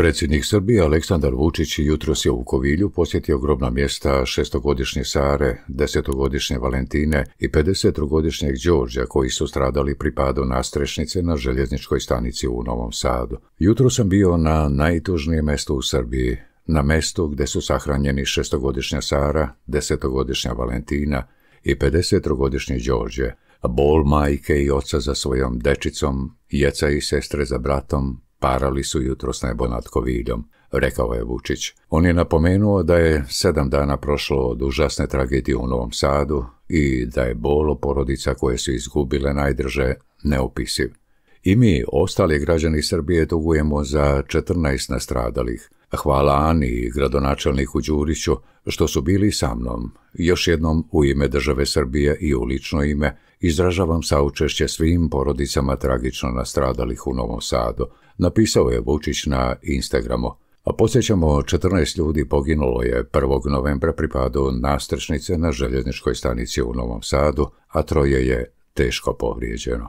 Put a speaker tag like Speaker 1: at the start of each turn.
Speaker 1: Predsjednik Srbije Aleksandar Vučić jutros je u Kovilju posjetio grobna mjesta šestogodišnje Sare, desetogodišnje Valentine i 50-godišnjeg Đorđa koji su stradali pri padu nastrešnice na željezničkoj stanici u Novom Sadu. Jutros sam bio na najtužnijem mjestu u Srbiji, na mjestu gdje su sahranjeni šestogodišnja Sara, desetogodišnja Valentina i 50-godišnji Đorđe, bol majke i oca za svojom dečicom, jeca i sestre za bratom, Parali su jutros nebo nad rekao je Vučić. On je napomenuo da je sedam dana prošlo od užasne tragedije u Novom Sadu i da je bolo porodica koje su izgubile najdrže neopisiv. I mi, ostali građani Srbije, tugujemo za 14 nastradalih, Hvala Ani i gradonačelniku Đuriću što su bili sa mnom. Još jednom u ime države Srbije i u lično ime izražavam saučešće svim porodicama tragično nastradalih u Novom Sadu. Napisao je Vučić na Instagramu. A posjećamo 14 ljudi poginulo je 1. novembra pri padu nastrešnice na željezničkoj stanici u Novom Sadu, a troje je teško povrijeđeno.